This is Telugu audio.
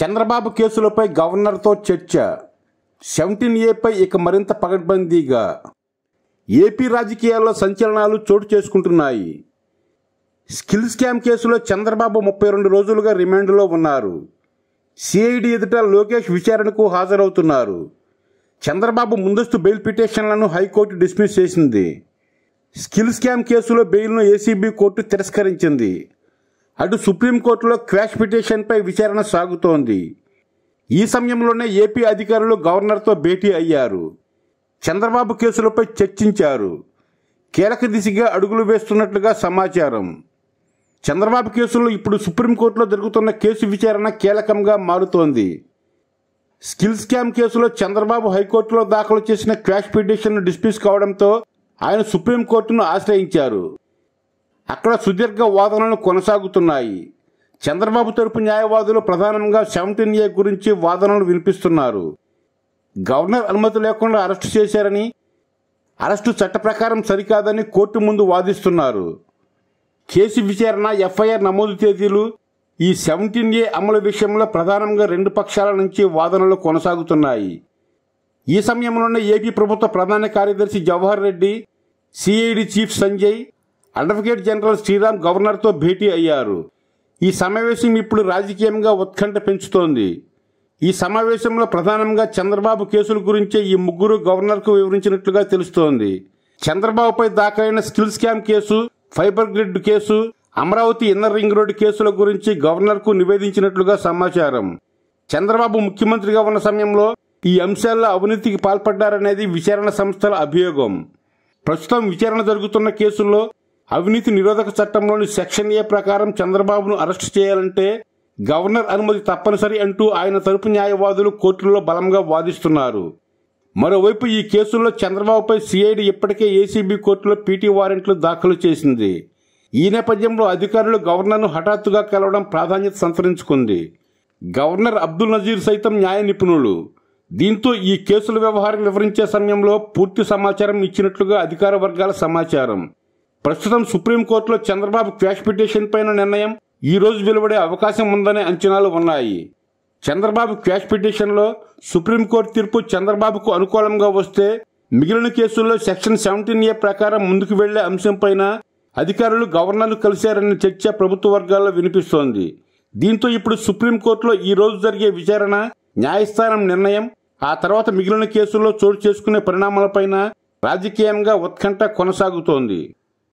చంద్రబాబు కేసులపై గవర్నర్తో చర్చ సెవెంటీన్ ఏపై ఇక మరింత పగడ్బందీగా ఏపీ రాజకీయాల్లో సంచలనాలు చోటు చేసుకుంటున్నాయి స్కిల్ స్కామ్ కేసులో చంద్రబాబు ముప్పై రెండు రోజులుగా రిమాండ్లో ఉన్నారు సిఐడి ఎదుట లోకేష్ విచారణకు హాజరవుతున్నారు చంద్రబాబు ముందస్తు బెయిల్ పిటిషన్లను హైకోర్టు డిస్మిస్ చేసింది స్కిల్ స్కామ్ కేసులో బెయిల్ను ఏసీబీ కోర్టు తిరస్కరించింది అటు సుప్రీంకోర్టులో క్వాష్ పిటిషన్పై విచారణ సాగుతోంది ఈ సమయంలోనే ఏపీ అధికారులు గవర్నర్తో భేటీ అయ్యారు చంద్రబాబు కేసులపై చర్చించారు కీలక దిశగా అడుగులు వేస్తున్నట్లుగా సమాచారం చంద్రబాబు కేసులో ఇప్పుడు సుప్రీంకోర్టులో జరుగుతున్న కేసు విచారణ కీలకంగా మారుతోంది స్కిల్ స్కామ్ కేసులో చంద్రబాబు హైకోర్టులో దాఖలు చేసిన క్వాష్ పిటిషన్ను డిస్మిస్ కావడంతో ఆయన సుప్రీంకోర్టును ఆశ్రయించారు అక్కడ సుదీర్ఘ వాదనలు కొనసాగుతున్నాయి చంద్రబాబు తరపు న్యాయవాదులు ప్రధానంగా సెవెంటీన్ ఏ గురించి వాదనలు వినిపిస్తున్నారు గవర్నర్ అనుమతి లేకుండా అరెస్టు చేశారని అరెస్టు చట్ట ప్రకారం సరికాదని కోర్టు ముందు వాదిస్తున్నారు కేసు విచారణ ఎఫ్ఐఆర్ నమోదు తేదీలు ఈ సెవెంటీన్ ఏ అమలు విషయంలో ప్రధానంగా రెండు పక్షాల నుంచి వాదనలు కొనసాగుతున్నాయి ఈ సమయంలోనే ఏపీ ప్రభుత్వ ప్రధాన కార్యదర్శి Jawahar Reddy CID chief Sanjay advocate general Sriram గవర్నర్తో భేటీ అయ్యారు ఈ సమావేశం ఇప్పుడు రాజకీయంగా ఉత్కంఠ పెంచుతోంది ఈ సమావేశంలో ప్రధానంగా చంద్రబాబు కేసుల గురించే ఈ ముగ్గురు గవర్నర్కు వివరించినట్లుగా తెలుస్తోంది చంద్రబాబుపై దాఖలైన skill scam case fiber grid case Amaravati inner ring road కేసుల గురించి గవర్నర్కు నివేదించినట్లుగా సమాచారం చంద్రబాబు ముఖ్యమంత్రిగా ఉన్న సమయంలో ఈ అంశాల్లో అవినీతికి పాల్పడ్డారనేది విచారణ సంస్థల అభియోగం ప్రస్తుతం విచారణ జరుగుతున్న కేసుల్లో అవినీతి నిరోధక చట్టంలోని సెక్షన్ ఏ ప్రకారం చంద్రబాబును అరెస్టు చేయాలంటే గవర్నర్ అనుమతి తప్పనిసరి అంటూ ఆయన తరపు న్యాయవాదులు కోర్టులో బలంగా వాదిస్తున్నారు మరోవైపు ఈ కేసుల్లో చంద్రబాబుపై సిఐడి ఇప్పటికే ఏసీబీ కోర్టులో పీటీ వారెంట్లు దాఖలు చేసింది ఈ నేపథ్యంలో అధికారులు గవర్నర్ను హఠాత్తుగా కలవడం ప్రాధాన్యత సంతరించుకుంది గవర్నర్ అబ్దుల్ నజీర్ సైతం న్యాయ నిపుణులు దీంతో ఈ కేసుల వ్యవహారం వివరించే సమయంలో పూర్తి సమాచారం ఇచ్చినట్లుగా అధికార వర్గాల సమాచారం ప్రస్తుతం సుప్రీంకోర్టులో చంద్రబాబు క్వాష్ పిటిషన్ పైన నిర్ణయం ఈ రోజు వెలువడే అవకాశం ఉందనే అంచనాలు ఉన్నాయి చంద్రబాబు క్వాష్ పిటిషన్లో సుప్రీంకోర్టు తీర్పు చంద్రబాబుకు అనుకూలంగా వస్తే మిగిలిన కేసుల్లో సెక్షన్ సెవెంటీన్ ఏ ప్రకారం ముందుకు వెళ్లే అంశంపైన అధికారులు గవర్నర్ను కలిశారన్న చర్చ ప్రభుత్వ వర్గాల్లో వినిపిస్తోంది దీంతో ఇప్పుడు సుప్రీంకోర్టులో ఈ రోజు జరిగే విచారణ న్యాయస్థానం నిర్ణయం ఆ తర్వాత మిగిలిన కేసుల్లో చోటు చేసుకునే పరిణామాలపైన రాజకీయంగా ఉత్కంఠ కొనసాగుతోంది